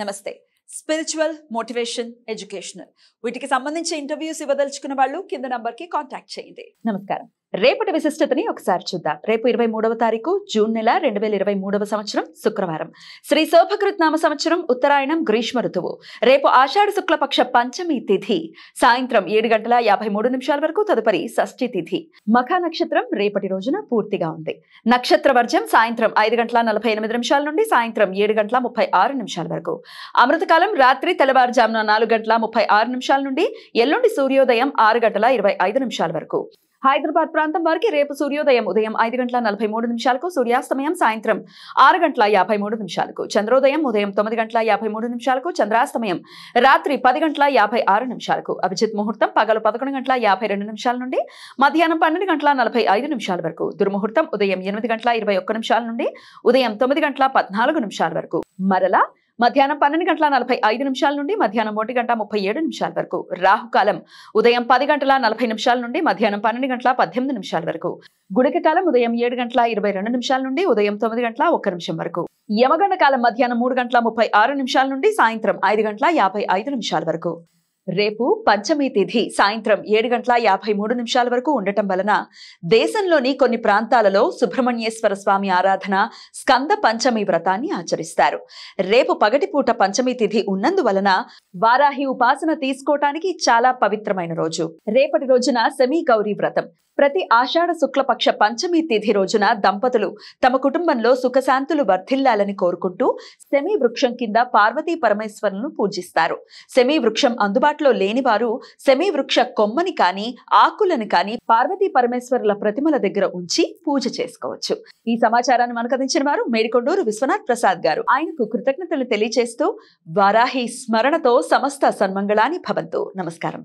నమస్తే spiritual motivation educational వీటికి సంబంధించి ఇంటర్వ్యూస్ ఇవ్వదలుచుకున్న వాళ్ళు కింద నంబర్కి కాంటాక్ట్ చేయండి నమస్కారం రేపటి విశిష్టతని ఒకసారి చూద్దాం రేపు ఇరవై మూడవ తారీఖు జూన్ నెల రెండు వేల ఇరవై మూడవ సంవత్సరం శుక్రవారం శ్రీ శోభకృత్ నామ సంవత్సరం ఉత్తరాయణం గ్రీష్మ ఋతువు రేపు ఆషాఢ శుక్లపక్ష పంచమి తిథి సాయంత్రం ఏడు గంటల యాభై మూడు నిమిషాల వరకు తదుపరి షష్ఠి తిథి మఖ నక్షత్రం రేపటి రోజున పూర్తిగా ఉంది నక్షత్ర వర్జం సాయంత్రం ఐదు గంటల నలభై ఎనిమిది నిమిషాల నుండి సాయంత్రం ఏడు గంటల ముప్పై ఆరు నిమిషాల వరకు అమృతకాలం రాత్రి తెల్లవారుజామున నాలుగు గంటల ముప్పై ఆరు నిమిషాల నుండి ఎల్లుండి సూర్యోదయం ఆరు గంటల ఇరవై ఐదు నిమిషాల వరకు హైదరాబాద్ ప్రాంతం వారికి రేపు సూర్యోదయం ఉదయం ఐదు గంటల నలభై మూడు నిమిషాలకు సూర్యాస్తమయం సాయంత్రం ఆరు గంటల యాభై మూడు నిమిషాలకు చంద్రోదయం ఉదయం తొమ్మిది గంటల యాభై మూడు నిమిషాలకు చంద్రాస్తమయం రాత్రి పది గంటల యాభై ఆరు నిమిషాలకు అభిజిత్ ముహూర్తం పగలు పదకొండు గంటల యాభై రెండు నిమిషాల నుండి మధ్యాహ్నం పన్నెండు గంటల నలభై ఐదు నిమిషాల వరకు దుర్ముహూర్తం ఉదయం ఎనిమిది గంటల ఇరవై ఒక్క నిమిషాల నుండి ఉదయం తొమ్మిది గంటల పద్నాలుగు నిమిషాల వరకు మరలా మధ్యాహ్నం పన్నెండు గంటల నలభై ఐదు నిమిషాల నుండి మధ్యాహ్నం ఒంటి గంట ముప్పై ఏడు నిమిషాల వరకు రాహుకాలం ఉదయం పది గంటల నలభై నిమిషాల నుండి మధ్యాహ్నం పన్నెండు గంటల పద్దెనిమిది నిమిషాల వరకు గుడిక కాలం ఉదయం ఏడు గంటల ఇరవై రెండు నిమిషాల నుండి ఉదయం తొమ్మిది గంటల ఒక్క నిమిషం వరకు యమగండ కాలం మధ్యాహ్నం మూడు గంటల ముప్పై ఆరు నిమిషాల నుండి సాయంత్రం ఐదు గంటల యాభై ఐదు నిమిషాల వరకు రేపు పంచమి తిథి సాయంత్రం ఏడు గంటల యాభై మూడు నిమిషాల వరకు ఉండటం వలన దేశంలోని కొన్ని ప్రాంతాలలో సుబ్రహ్మణ్యేశ్వర స్వామి ఆరాధన స్కంద పంచమి వ్రతాన్ని ఆచరిస్తారు రేపు పగటిపూట పంచమి తిథి ఉన్నందువలన వారాహి ఉపాసన తీసుకోవటానికి చాలా పవిత్రమైన రోజు రేపటి రోజున సెమీ గౌరీ వ్రతం ప్రతి ఆషాఢ శుక్లపక్ష పంచమి తిథి రోజున దంపతులు తమ కుటుంబంలో సుఖశాంతులు వర్ధిల్లాలని కోరుకుంటూ సెమీ వృక్షం కింద పార్వతీ పరమేశ్వరులను పూజిస్తారు సెమీ వృక్షం అందుబాటులో లేని వారు సెమీ వృక్ష కొమ్మని కానీ ఆకులను కానీ పార్వతీ పరమేశ్వరుల ప్రతిమల దగ్గర ఉంచి పూజ చేసుకోవచ్చు ఈ సమాచారాన్ని మనకు అందించిన వారు మేడికొండూరు విశ్వనాథ్ ప్రసాద్ గారు ఆయనకు కృతజ్ఞతలు తెలియజేస్తూ వారాహి స్మరణతో సమస్త సన్మంగళాన్ని భవంతు నమస్కారం